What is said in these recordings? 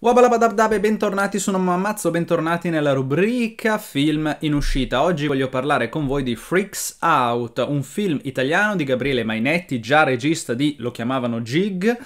Wabalabadabdab e bentornati sono Non Mammazzo, bentornati nella rubrica Film in uscita. Oggi voglio parlare con voi di Freaks Out, un film italiano di Gabriele Mainetti, già regista di Lo chiamavano Jig,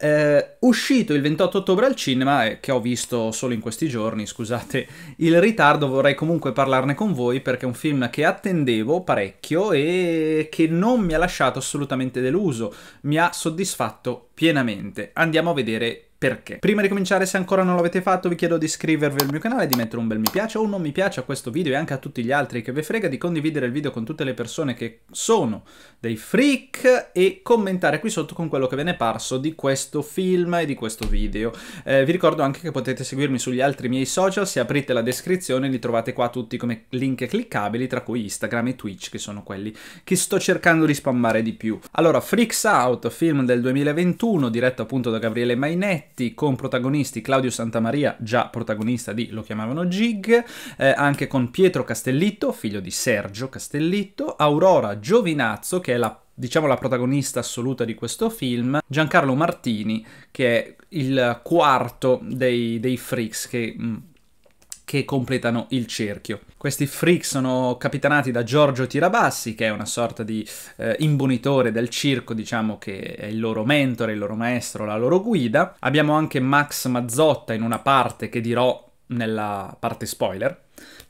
eh, uscito il 28 ottobre al cinema e che ho visto solo in questi giorni, scusate il ritardo, vorrei comunque parlarne con voi perché è un film che attendevo parecchio e che non mi ha lasciato assolutamente deluso, mi ha soddisfatto pienamente. Andiamo a vedere perché. Prima di cominciare, se ancora non l'avete fatto, vi chiedo di iscrivervi al mio canale, di mettere un bel mi piace o un non mi piace a questo video e anche a tutti gli altri che vi frega, di condividere il video con tutte le persone che sono dei freak e commentare qui sotto con quello che ve ne è parso di questo film e di questo video. Eh, vi ricordo anche che potete seguirmi sugli altri miei social, se aprite la descrizione li trovate qua tutti come link cliccabili, tra cui Instagram e Twitch, che sono quelli che sto cercando di spammare di più. Allora, Freaks Out, film del 2021, diretto appunto da Gabriele Mainetti, duetti con protagonisti Claudio Santamaria, già protagonista di Lo chiamavano Gig, eh, anche con Pietro Castellitto, figlio di Sergio Castellitto, Aurora Giovinazzo, che è la diciamo la protagonista assoluta di questo film, Giancarlo Martini, che è il quarto dei, dei freaks che mh, mm, che completano il cerchio. Questi freak sono capitanati da Giorgio Tirabassi, che è una sorta di eh, imbonitore del circo, diciamo che è il loro mentore, il loro maestro, la loro guida. Abbiamo anche Max Mazzotta in una parte che dirò nella parte spoiler,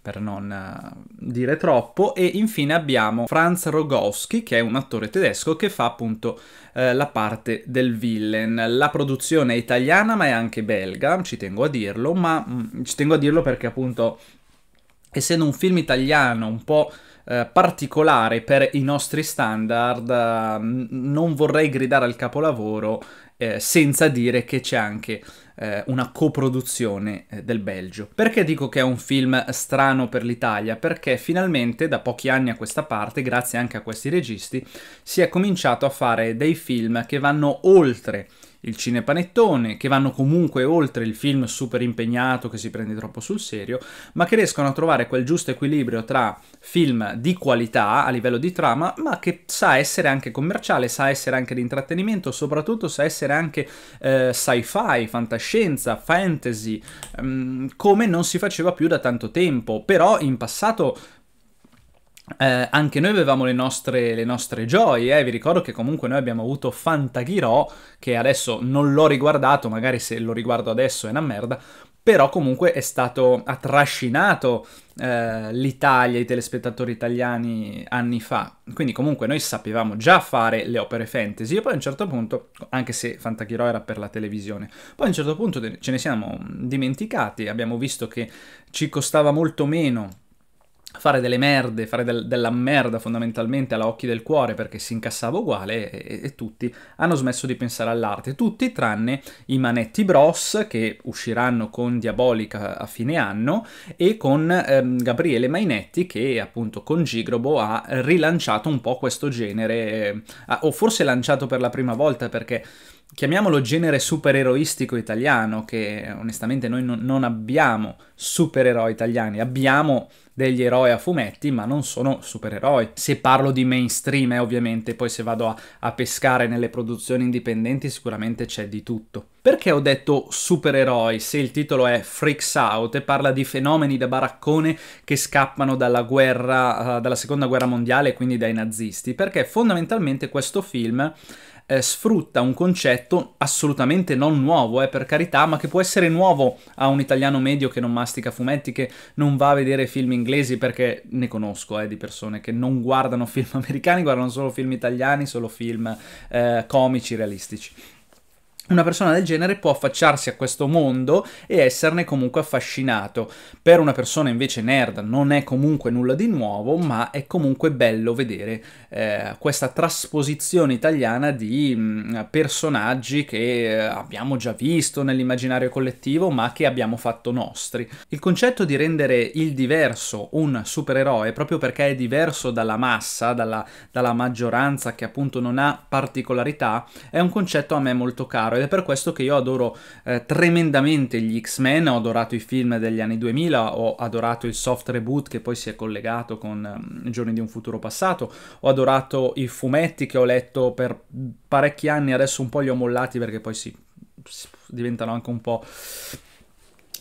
per non eh, dire troppo, e infine abbiamo Franz Rogowski, che è un attore tedesco che fa appunto eh, la parte del villain. La produzione è italiana ma è anche belga, ci tengo a dirlo, ma mh, mm, ci tengo a dirlo perché appunto essendo un film italiano un po' eh, particolare per i nostri standard, eh, non vorrei gridare al capolavoro eh, senza dire che c'è anche eh, una coproduzione eh, del Belgio. Perché dico che è un film strano per l'Italia? Perché finalmente da pochi anni a questa parte, grazie anche a questi registi, si è cominciato a fare dei film che vanno oltre il cinepanettone, che vanno comunque oltre il film super impegnato che si prende troppo sul serio, ma che riescono a trovare quel giusto equilibrio tra film di qualità a livello di trama, ma che sa essere anche commerciale, sa essere anche di intrattenimento, soprattutto sa essere anche eh, sci-fi, fantascienza, fantasy, um, come non si faceva più da tanto tempo, però in passato eh, anche noi avevamo le nostre, le nostre gioie, eh? vi ricordo che comunque noi abbiamo avuto Fantaghirò, che adesso non l'ho riguardato, magari se lo riguardo adesso è una merda, però comunque è stato, ha trascinato eh, l'Italia, i telespettatori italiani anni fa, quindi comunque noi sapevamo già fare le opere fantasy e poi a un certo punto, anche se Fantaghirò era per la televisione, poi a un certo punto ce ne siamo dimenticati, abbiamo visto che ci costava molto meno fare delle merde, fare del, della merda fondamentalmente alla occhi del cuore perché si incassava uguale e, e, tutti hanno smesso di pensare all'arte, tutti tranne i Manetti Bros che usciranno con Diabolica a fine anno e con ehm, Gabriele Mainetti che appunto con Gigrobo ha rilanciato un po' questo genere, eh, o forse lanciato per la prima volta perché chiamiamolo genere supereroistico italiano, che onestamente noi non, non abbiamo supereroi italiani, abbiamo degli eroi a fumetti, ma non sono supereroi. Se parlo di mainstream, eh, ovviamente, poi se vado a, a pescare nelle produzioni indipendenti, sicuramente c'è di tutto. Perché ho detto supereroi se il titolo è Freaks Out e parla di fenomeni da baraccone che scappano dalla guerra, eh, dalla seconda guerra mondiale e quindi dai nazisti? Perché fondamentalmente questo film eh, sfrutta un concetto assolutamente non nuovo, eh, per carità, ma che può essere nuovo a un italiano medio che non mastica fumetti, che non va a vedere film inglesi, perché ne conosco eh, di persone che non guardano film americani, guardano solo film italiani, solo film eh, comici, realistici una persona del genere può affacciarsi a questo mondo e esserne comunque affascinato. Per una persona invece nerd non è comunque nulla di nuovo, ma è comunque bello vedere eh, questa trasposizione italiana di mh, mm, personaggi che eh, abbiamo già visto nell'immaginario collettivo, ma che abbiamo fatto nostri. Il concetto di rendere il diverso un supereroe, proprio perché è diverso dalla massa, dalla, dalla maggioranza che appunto non ha particolarità, è un concetto a me molto caro ed è per questo che io adoro eh, tremendamente gli X-Men, ho adorato i film degli anni 2000, ho adorato il soft reboot che poi si è collegato con eh, Giorni di un futuro passato, ho adorato i fumetti che ho letto per parecchi anni, adesso un po' li ho mollati perché poi si sì, diventano anche un po'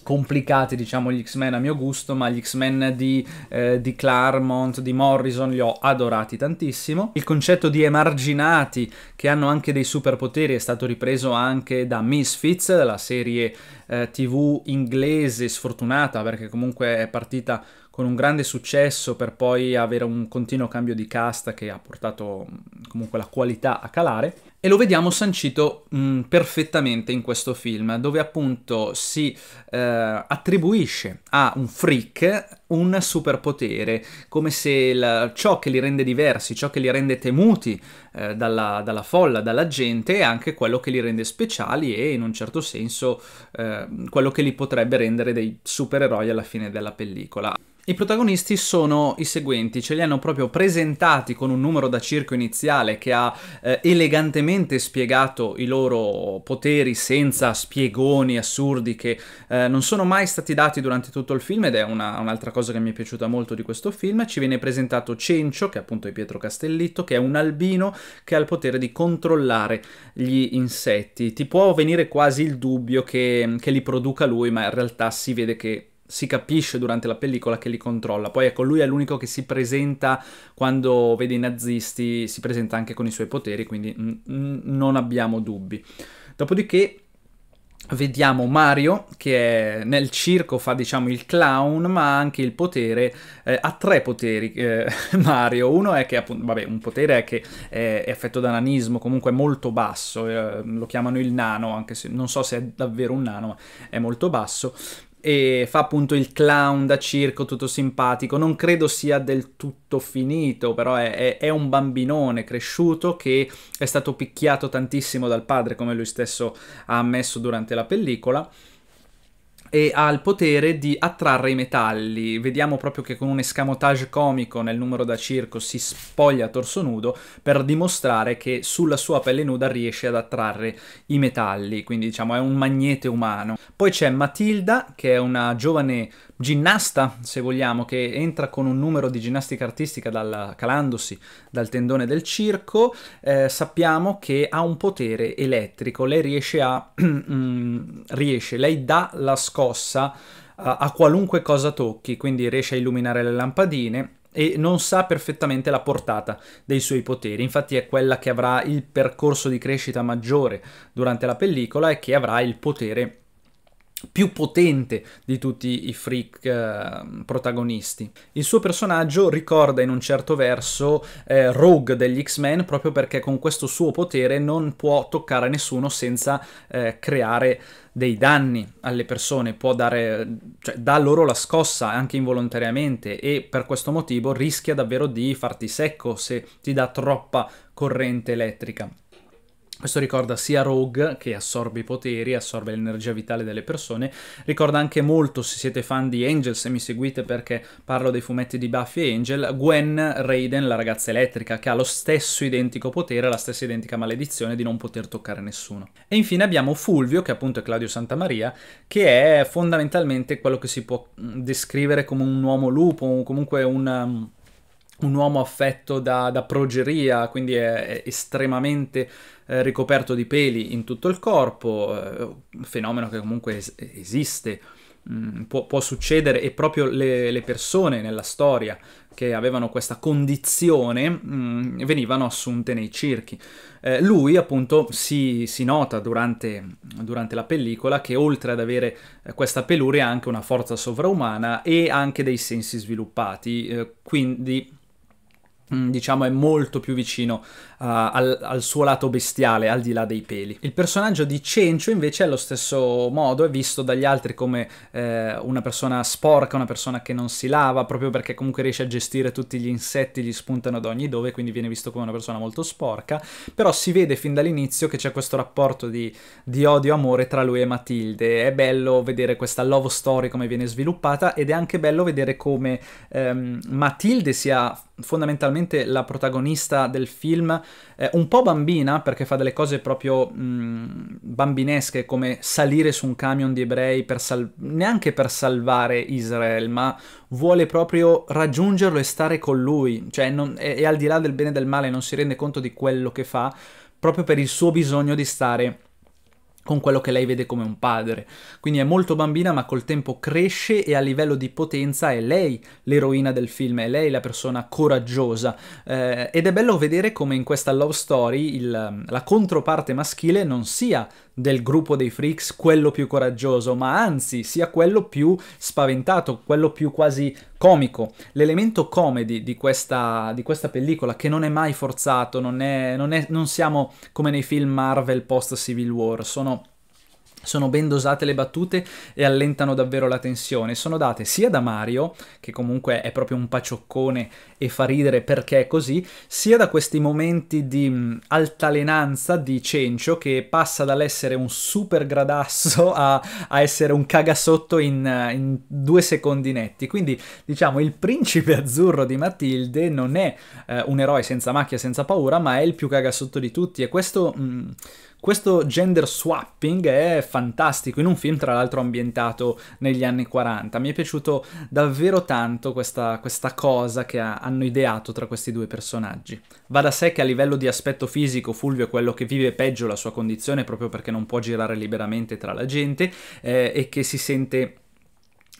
complicati, diciamo, gli X-Men a mio gusto, ma gli X-Men di, eh, di, Claremont, di Morrison li ho adorati tantissimo. Il concetto di emarginati che hanno anche dei superpoteri è stato ripreso anche da Misfits, la serie eh, tv inglese sfortunata perché comunque è partita con un grande successo per poi avere un continuo cambio di casta che ha portato mm, comunque la qualità a calare e lo vediamo sancito mh, mm, perfettamente in questo film dove appunto si eh, attribuisce a un freak un superpotere come se la, ciò che li rende diversi, ciò che li rende temuti eh, dalla, dalla, folla, dalla gente è anche quello che li rende speciali e in un certo senso eh, quello che li potrebbe rendere dei supereroi alla fine della pellicola. I protagonisti sono i seguenti, ce li hanno proprio presentati con un numero da circo iniziale che ha eh, elegantemente spiegato i loro poteri senza spiegoni assurdi che eh, non sono mai stati dati durante tutto il film ed è un'altra cosa che mi è piaciuta molto di questo film. Ci viene presentato Cencio, che appunto è Pietro Castellitto, che è un albino che ha il potere di controllare gli insetti. Ti può venire quasi il dubbio che, che li produca lui, ma in realtà si vede che si capisce durante la pellicola che li controlla. Poi ecco, lui è l'unico che si presenta quando vede i nazisti, si presenta anche con i suoi poteri, quindi non abbiamo dubbi. Dopodiché vediamo Mario che nel circo fa diciamo il clown ma ha anche il potere eh, ha tre poteri eh, Mario uno è che appunto vabbè un potere è che è, è affetto da nanismo comunque è molto basso eh, lo chiamano il nano anche se non so se è davvero un nano ma è molto basso e fa appunto il clown da circo tutto simpatico. Non credo sia del tutto finito, però è, è, è, un bambinone cresciuto che è stato picchiato tantissimo dal padre, come lui stesso ha ammesso durante la pellicola e ha il potere di attrarre i metalli. Vediamo proprio che con un escamotage comico nel numero da circo si spoglia a torso nudo per dimostrare che sulla sua pelle nuda riesce ad attrarre i metalli, quindi diciamo è un magnete umano. Poi c'è Matilda, che è una giovane ginnasta, se vogliamo, che entra con un numero di ginnastica artistica dalla, calandosi dal tendone del circo, eh, sappiamo che ha un potere elettrico, lei riesce a... Mm, riesce, lei dà la scossa a, eh, a qualunque cosa tocchi, quindi riesce a illuminare le lampadine e non sa perfettamente la portata dei suoi poteri, infatti è quella che avrà il percorso di crescita maggiore durante la pellicola e che avrà il potere più potente di tutti i freak eh, protagonisti. Il suo personaggio ricorda in un certo verso eh, Rogue degli X-Men proprio perché con questo suo potere non può toccare nessuno senza eh, creare dei danni alle persone, può dare, cioè, dà loro la scossa anche involontariamente e per questo motivo rischia davvero di farti secco se ti dà troppa corrente elettrica. Questo ricorda sia Rogue, che assorbe i poteri, assorbe l'energia vitale delle persone, ricorda anche molto, se siete fan di Angel, se mi seguite perché parlo dei fumetti di Buffy e Angel, Gwen Raiden, la ragazza elettrica, che ha lo stesso identico potere, la stessa identica maledizione di non poter toccare nessuno. E infine abbiamo Fulvio, che appunto è Claudio Santamaria, che è fondamentalmente quello che si può mm, descrivere come un uomo lupo, o comunque un mm, un uomo affetto da, da progeria, quindi è, è estremamente eh, ricoperto di peli in tutto il corpo, eh, fenomeno che comunque es- esiste. Mm, può, può, succedere e proprio le, le, persone nella storia che avevano questa condizione mm, venivano assunte nei circhi. Eh, lui appunto si, si nota durante, durante, la pellicola che oltre ad avere eh, questa peluria ha anche una forza sovraumana e anche dei sensi sviluppati, eh, quindi mm, diciamo è molto più vicino eh, al, al, suo lato bestiale, al di là dei peli. Il personaggio di Cencio invece allo stesso modo è visto dagli altri come eh, una persona sporca, una persona che non si lava, proprio perché comunque riesce a gestire tutti gli insetti, gli spuntano da ogni dove, quindi viene visto come una persona molto sporca, però si vede fin dall'inizio che c'è questo rapporto di, di odio-amore tra lui e Matilde. È bello vedere questa love story come viene sviluppata ed è anche bello vedere come ehm, Matilde sia fondamentalmente la protagonista del film eh, un po' bambina perché fa delle cose proprio mh, mm, bambinesche come salire su un camion di ebrei per sal- neanche per salvare Israele, ma vuole proprio raggiungerlo e stare con lui, cioè non, e, e al di là del bene e del male non si rende conto di quello che fa proprio per il suo bisogno di stare con quello che lei vede come un padre. Quindi è molto bambina ma col tempo cresce e a livello di potenza è lei l'eroina del film, è lei la persona coraggiosa eh, ed è bello vedere come in questa love story il, la controparte maschile non sia del gruppo dei freaks quello più coraggioso, ma anzi sia quello più spaventato, quello più quasi comico. L'elemento comedy di questa, di questa pellicola, che non è mai forzato, non, è, non, è, non siamo come nei film Marvel post Civil War, sono sono ben dosate le battute e allentano davvero la tensione. Sono date sia da Mario, che comunque è proprio un pacioccone e fa ridere perché è così, sia da questi momenti di mm, altalenanza di Cencio che passa dall'essere un super gradasso a, a essere un cagasotto in, eh, in, due secondi netti. Quindi diciamo il principe azzurro di Matilde non è eh, un eroe senza macchia, senza paura, ma è il più cagasotto di tutti e questo... Mh, mm, questo gender swapping è fantastico in un film tra l'altro ambientato negli anni 40. Mi è piaciuto davvero tanto questa, questa cosa che ha, hanno ideato tra questi due personaggi. Va da sé che a livello di aspetto fisico Fulvio è quello che vive peggio la sua condizione proprio perché non può girare liberamente tra la gente eh, e che si sente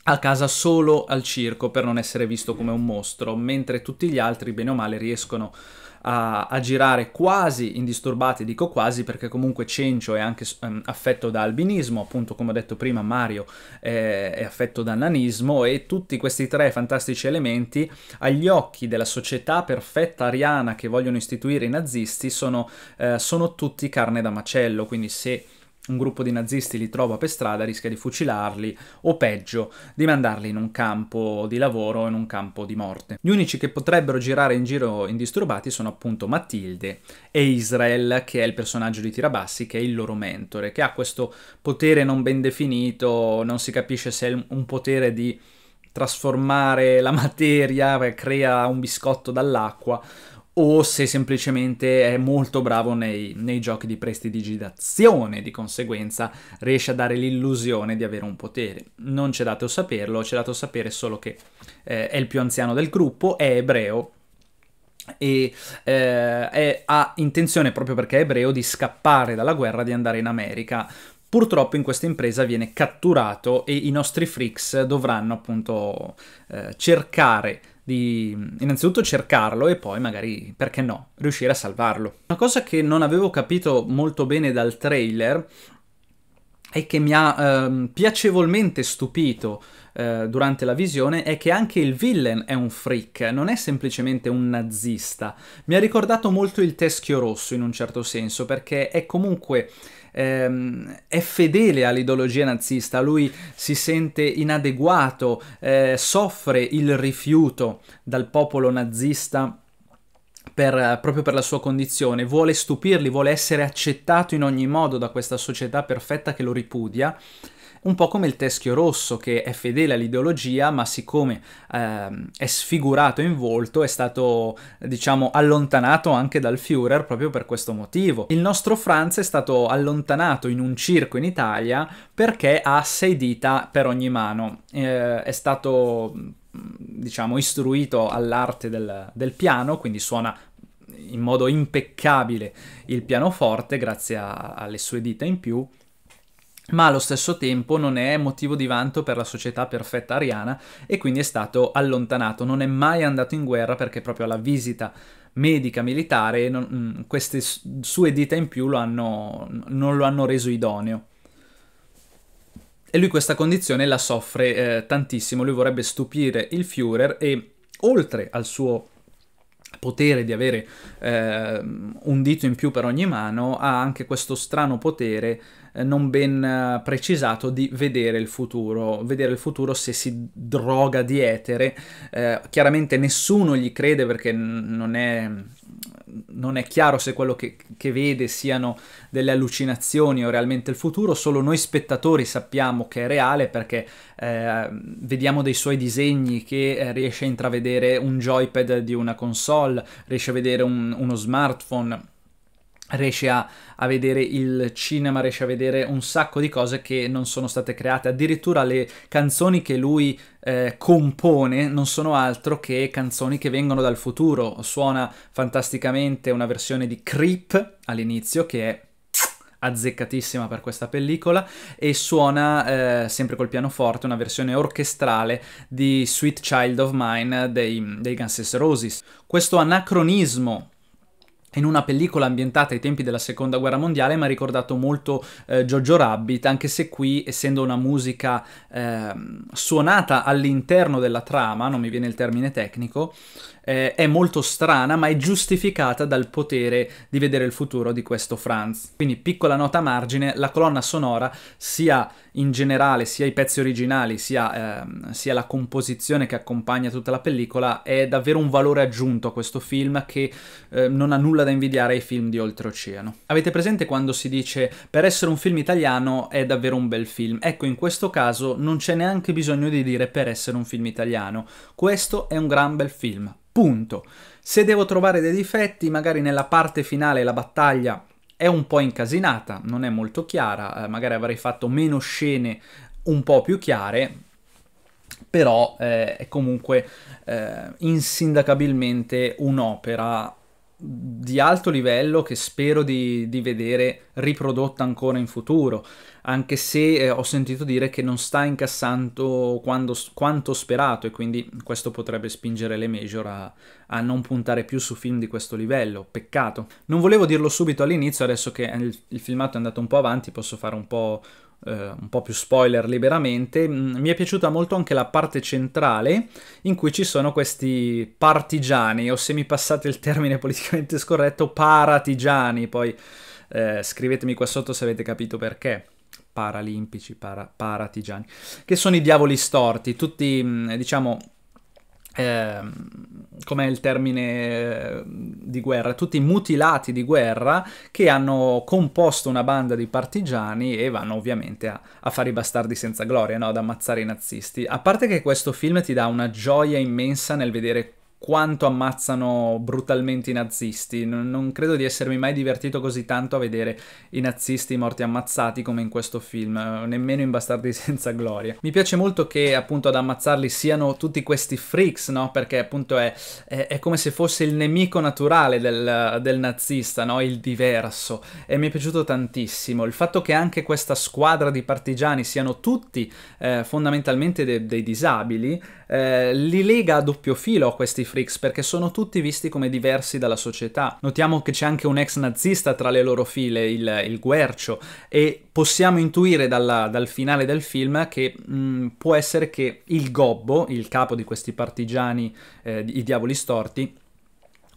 a casa solo al circo per non essere visto come un mostro, mentre tutti gli altri bene o male riescono a a, a, girare quasi indisturbati, dico quasi perché comunque Cencio è anche um, affetto da albinismo, appunto come ho detto prima Mario eh, è affetto da nanismo e tutti questi tre fantastici elementi agli occhi della società perfetta ariana che vogliono istituire i nazisti sono, eh, sono tutti carne da macello, quindi se un gruppo di nazisti li trova per strada, rischia di fucilarli o peggio di mandarli in un campo di lavoro in un campo di morte. Gli unici che potrebbero girare in giro indisturbati sono appunto Matilde e Israel, che è il personaggio di Tirabassi, che è il loro mentore, che ha questo potere non ben definito, non si capisce se è un potere di trasformare la materia, crea un biscotto dall'acqua o se semplicemente è molto bravo nei, nei, giochi di prestidigitazione, di conseguenza riesce a dare l'illusione di avere un potere. Non c'è dato saperlo, c'è dato sapere solo che eh, è il più anziano del gruppo, è ebreo e eh, è, ha intenzione, proprio perché è ebreo, di scappare dalla guerra, di andare in America. Purtroppo in questa impresa viene catturato e i nostri freaks dovranno appunto eh, cercare di innanzitutto cercarlo e poi magari, perché no, riuscire a salvarlo. Una cosa che non avevo capito molto bene dal trailer e che mi ha ehm, piacevolmente stupito eh, durante la visione è che anche il villain è un freak, non è semplicemente un nazista. Mi ha ricordato molto il teschio rosso in un certo senso perché è comunque ehm, è fedele all'ideologia nazista, lui si sente inadeguato, eh, soffre il rifiuto dal popolo nazista. Per, proprio per la sua condizione, vuole stupirli, vuole essere accettato in ogni modo da questa società perfetta che lo ripudia, un po' come il teschio rosso che è fedele all'ideologia ma siccome ehm, è sfigurato in volto è stato diciamo allontanato anche dal Führer proprio per questo motivo. Il nostro Franz è stato allontanato in un circo in Italia perché ha sei dita per ogni mano, eh, è stato diciamo istruito all'arte del, del piano quindi suona in modo impeccabile il pianoforte grazie a, alle sue dita in più ma allo stesso tempo non è motivo di vanto per la società perfetta ariana e quindi è stato allontanato, non è mai andato in guerra perché proprio alla visita medica militare non, mm, queste sue dita in più lo hanno, non lo hanno reso idoneo. E lui questa condizione la soffre eh, tantissimo, lui vorrebbe stupire il Führer e oltre al suo potere di avere eh, un dito in più per ogni mano, ha anche questo strano potere eh, non ben eh, precisato di vedere il futuro, vedere il futuro se si droga di etere. Eh, chiaramente nessuno gli crede perché non è non è chiaro se quello che, che, vede siano delle allucinazioni o realmente il futuro, solo noi spettatori sappiamo che è reale perché eh, vediamo dei suoi disegni che eh, riesce a intravedere un joypad di una console, riesce a vedere un, uno smartphone riesce a, a, vedere il cinema, riesce a vedere un sacco di cose che non sono state create, addirittura le canzoni che lui eh, compone non sono altro che canzoni che vengono dal futuro, suona fantasticamente una versione di Creep all'inizio che è azzeccatissima per questa pellicola e suona eh, sempre col pianoforte una versione orchestrale di Sweet Child of Mine dei, dei Guns N' Roses. Questo anacronismo in una pellicola ambientata ai tempi della seconda guerra mondiale mi ha ricordato molto eh, Jojo Rabbit, anche se qui, essendo una musica eh, suonata all'interno della trama, non mi viene il termine tecnico, eh, è molto strana, ma è giustificata dal potere di vedere il futuro di questo Franz. Quindi, piccola nota a margine, la colonna sonora, sia in generale, sia i pezzi originali, sia, ehm, sia la composizione che accompagna tutta la pellicola, è davvero un valore aggiunto a questo film che eh, non ha nulla da invidiare ai film di oltreoceano. Avete presente quando si dice per essere un film italiano è davvero un bel film? Ecco, in questo caso non c'è neanche bisogno di dire per essere un film italiano. Questo è un gran bel film. Punto. Se devo trovare dei difetti, magari nella parte finale la battaglia è un po' incasinata, non è molto chiara, eh, magari avrei fatto meno scene un po' più chiare, però eh, è comunque eh, insindacabilmente un'opera di alto livello che spero di, di, vedere riprodotta ancora in futuro, anche se eh, ho sentito dire che non sta incassando quando, quanto sperato e quindi questo potrebbe spingere le major a, a, non puntare più su film di questo livello, peccato. Non volevo dirlo subito all'inizio, adesso che il, il filmato è andato un po' avanti posso fare un po' eh, un po' più spoiler liberamente, mm, mi è piaciuta molto anche la parte centrale in cui ci sono questi partigiani, o se mi passate il termine politicamente scorretto, paratigiani, poi eh, scrivetemi qua sotto se avete capito perché paralimpici, para, paratigiani, che sono i diavoli storti, tutti mm, diciamo eh, com'è il termine eh, di guerra, tutti mutilati di guerra che hanno composto una banda di partigiani e vanno ovviamente a, a fare i bastardi senza gloria, no? ad ammazzare i nazisti. A parte che questo film ti dà una gioia immensa nel vedere quanto ammazzano brutalmente i nazisti. Non, non, credo di essermi mai divertito così tanto a vedere i nazisti morti ammazzati come in questo film, eh, nemmeno in Bastardi senza gloria. Mi piace molto che appunto ad ammazzarli siano tutti questi freaks, no? Perché appunto è, è, è come se fosse il nemico naturale del, del nazista, no? Il diverso. E mi è piaciuto tantissimo. Il fatto che anche questa squadra di partigiani siano tutti eh, fondamentalmente de dei disabili eh, li lega a doppio filo questi freaks perché sono tutti visti come diversi dalla società. Notiamo che c'è anche un ex nazista tra le loro file, il, il Guercio, e possiamo intuire dalla, dal finale del film che mh, mm, può essere che il Gobbo, il capo di questi partigiani, eh, i diavoli storti,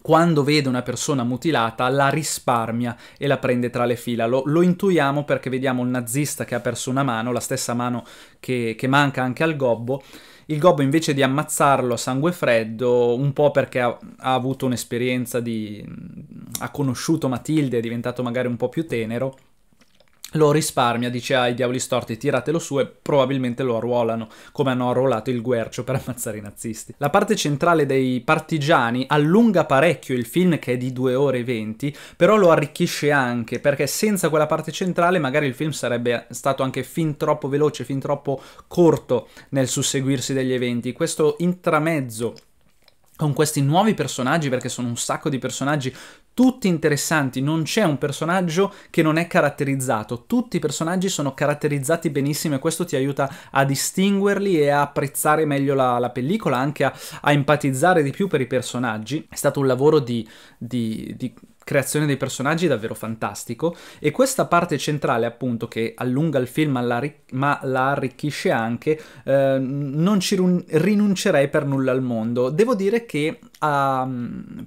quando vede una persona mutilata la risparmia e la prende tra le fila. Lo, lo intuiamo perché vediamo il nazista che ha perso una mano, la stessa mano che, che manca anche al gobbo, il gobbo invece di ammazzarlo a sangue freddo, un po' perché ha, ha avuto un'esperienza di... ha conosciuto Matilde, è diventato magari un po' più tenero, lo risparmia, dice ai ah, diavoli storti tiratelo su e probabilmente lo arruolano, come hanno arruolato il Guercio per ammazzare i nazisti. La parte centrale dei partigiani allunga parecchio il film che è di 2 ore e 20, però lo arricchisce anche, perché senza quella parte centrale magari il film sarebbe stato anche fin troppo veloce, fin troppo corto nel susseguirsi degli eventi. Questo intramezzo con questi nuovi personaggi, perché sono un sacco di personaggi, tutti interessanti, non c'è un personaggio che non è caratterizzato, tutti i personaggi sono caratterizzati benissimo e questo ti aiuta a distinguerli e a apprezzare meglio la, la pellicola, anche a, a, empatizzare di più per i personaggi. È stato un lavoro di, di, di creazione dei personaggi è davvero fantastico e questa parte centrale appunto che allunga il film ma la, arricchisce anche, eh, non ci rinuncerei per nulla al mondo. Devo dire che ha... Um,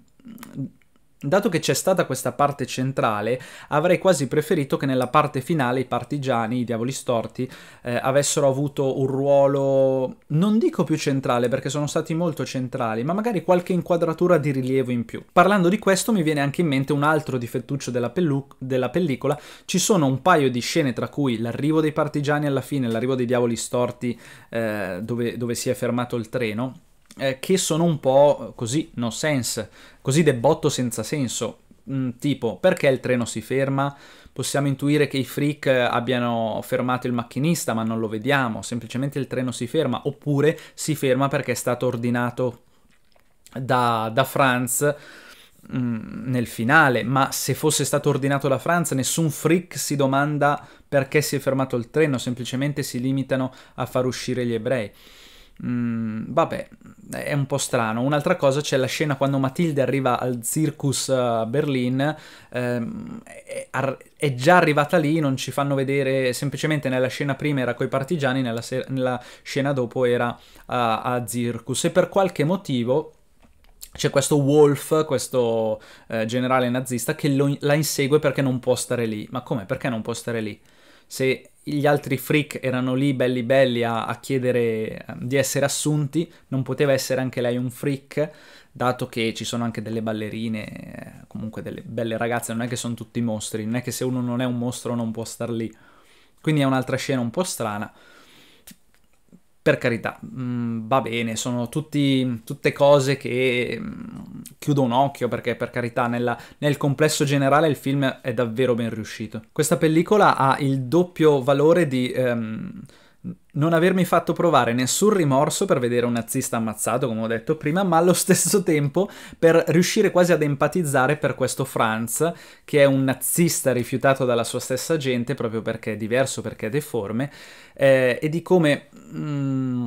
Dato che c'è stata questa parte centrale, avrei quasi preferito che nella parte finale i partigiani, i diavoli storti, eh, avessero avuto un ruolo, non dico più centrale perché sono stati molto centrali, ma magari qualche inquadratura di rilievo in più. Parlando di questo mi viene anche in mente un altro difettuccio della, della pellicola, ci sono un paio di scene tra cui l'arrivo dei partigiani alla fine, l'arrivo dei diavoli storti eh, dove, dove si è fermato il treno, eh, che sono un po' così no sense, così debotto senza senso, mm, tipo perché il treno si ferma, possiamo intuire che i freak abbiano fermato il macchinista ma non lo vediamo, semplicemente il treno si ferma, oppure si ferma perché è stato ordinato da, da Franz mm, nel finale, ma se fosse stato ordinato da Franz nessun freak si domanda perché si è fermato il treno, semplicemente si limitano a far uscire gli ebrei. Mm, vabbè, è un po' strano. Un'altra cosa c'è la scena quando Matilde arriva al Circus eh, Berlin, ehm, è, è, già arrivata lì, non ci fanno vedere, semplicemente nella scena prima era coi partigiani, nella, nella scena dopo era a, a Circus e per qualche motivo c'è questo Wolf, questo eh, generale nazista, che lo, la insegue perché non può stare lì. Ma come? Perché non può stare lì? Se gli altri freak erano lì belli belli a, a, chiedere ehm, di essere assunti, non poteva essere anche lei un freak, dato che ci sono anche delle ballerine, eh, comunque delle belle ragazze, non è che sono tutti mostri, non è che se uno non è un mostro non può star lì. Quindi è un'altra scena un po' strana per carità, mh, mm, va bene, sono tutti, tutte cose che mh, mm, chiudo un occhio perché per carità nella, nel complesso generale il film è davvero ben riuscito. Questa pellicola ha il doppio valore di... Um, non avermi fatto provare nessun rimorso per vedere un nazista ammazzato, come ho detto prima, ma allo stesso tempo per riuscire quasi ad empatizzare per questo Franz, che è un nazista rifiutato dalla sua stessa gente proprio perché è diverso, perché è deforme, eh, e di come... Mm,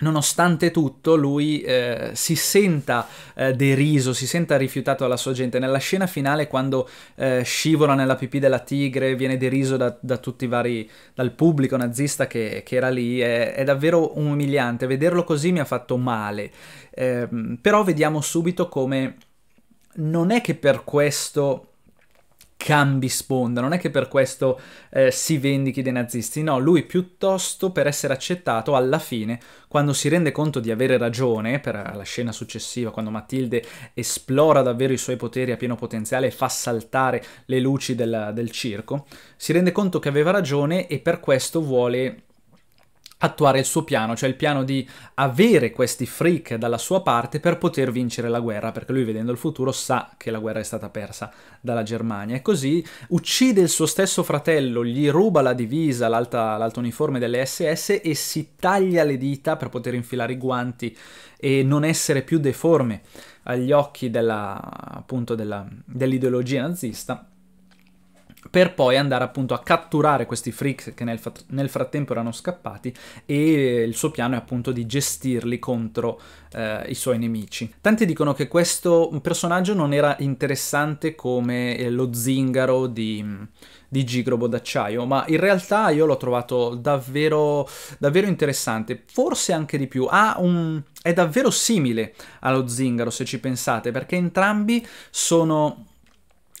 nonostante tutto lui eh, si senta eh, deriso, si senta rifiutato dalla sua gente. Nella scena finale quando eh, scivola nella pipì della tigre, viene deriso da, da tutti i vari, dal pubblico nazista che, che era lì, è, è, davvero umiliante. Vederlo così mi ha fatto male. Ehm, però vediamo subito come non è che per questo cambi sponda, non è che per questo eh, si vendichi dei nazisti, no, lui piuttosto per essere accettato alla fine, quando si rende conto di avere ragione, per la scena successiva, quando Matilde esplora davvero i suoi poteri a pieno potenziale e fa saltare le luci della, del circo, si rende conto che aveva ragione e per questo vuole attuare il suo piano, cioè il piano di avere questi freak dalla sua parte per poter vincere la guerra, perché lui vedendo il futuro sa che la guerra è stata persa dalla Germania e così uccide il suo stesso fratello, gli ruba la divisa, l'alto uniforme delle SS e si taglia le dita per poter infilare i guanti e non essere più deforme agli occhi dell'ideologia nazista per poi andare appunto a catturare questi freaks che nel, nel, frattempo erano scappati e il suo piano è appunto di gestirli contro eh, i suoi nemici. Tanti dicono che questo personaggio non era interessante come eh, lo zingaro di, di Gigrobo d'acciaio, ma in realtà io l'ho trovato davvero, davvero interessante, forse anche di più. Un... è davvero simile allo zingaro se ci pensate, perché entrambi sono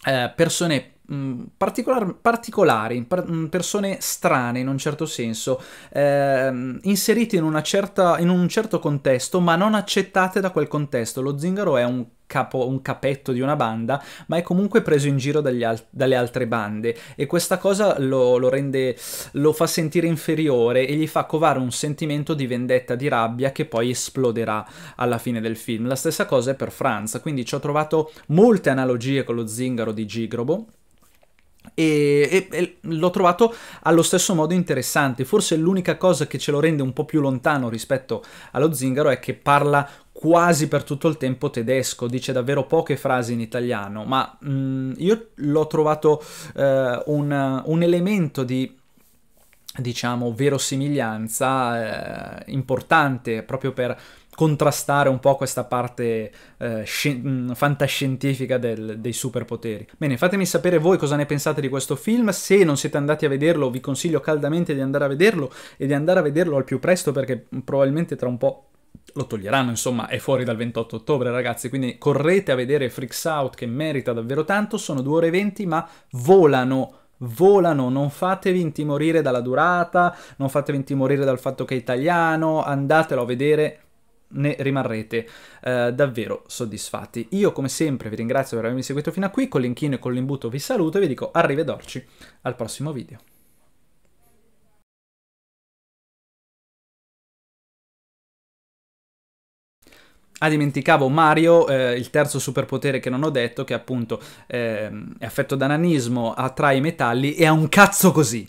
eh, persone Mm, particolar, particolari, par mm, persone strane in un certo senso, ehm, inserite in, certa, in un certo contesto ma non accettate da quel contesto. Lo zingaro è un Capo, un capetto di una banda, ma è comunque preso in giro al dalle altre bande e questa cosa lo, lo, rende, lo fa sentire inferiore e gli fa covare un sentimento di vendetta, di rabbia che poi esploderà alla fine del film. La stessa cosa è per Franz, quindi ci ho trovato molte analogie con lo zingaro di Gigrobo, e, e, e l'ho trovato allo stesso modo interessante. Forse l'unica cosa che ce lo rende un po' più lontano rispetto allo zingaro è che parla quasi per tutto il tempo tedesco, dice davvero poche frasi in italiano, ma mh, mm, io l'ho trovato eh, un, un elemento di diciamo verosimiglianza eh, importante proprio per contrastare un po' questa parte eh, scien- mm, fantascientifica del, dei superpoteri. Bene, fatemi sapere voi cosa ne pensate di questo film, se non siete andati a vederlo vi consiglio caldamente di andare a vederlo e di andare a vederlo al più presto perché mm, probabilmente tra un po' lo toglieranno, insomma, è fuori dal 28 ottobre, ragazzi, quindi correte a vedere Freaks Out che merita davvero tanto, sono due ore e 20, ma volano volano, non fatevi intimorire dalla durata, non fatevi intimorire dal fatto che è italiano, andatelo a vedere ne rimarrete eh, davvero soddisfatti. Io come sempre vi ringrazio per avermi seguito fino a qui, con l'inchino e con l'imbuto vi saluto e vi dico arrivederci al prossimo video. Ah, dimenticavo Mario, eh, il terzo superpotere che non ho detto, che appunto eh, è affetto da nanismo, attrae i metalli e ha un cazzo così.